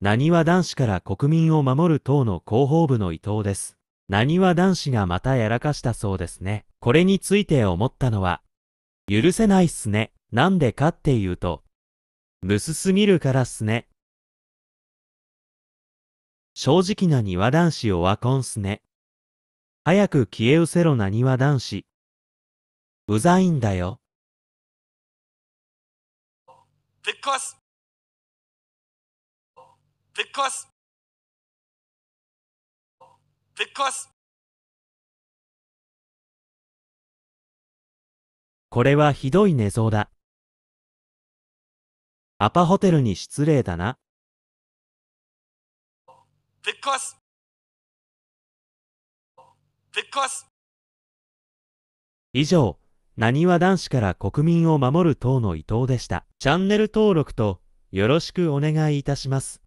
何は男子から国民を守る党の広報部の伊藤です。何は男子がまたやらかしたそうですね。これについて思ったのは、許せないっすね。なんでかっていうと、むすすぎるからっすね。正直な庭男子をワコンすね。早く消え失せろな庭男子。うざいんだよ。でっかす because because これはひどい寝相だ。アパホテルに失礼だな。because because 以上、なにわ男子から国民を守る党の伊藤でした。チャンネル登録とよろしくお願いいたします。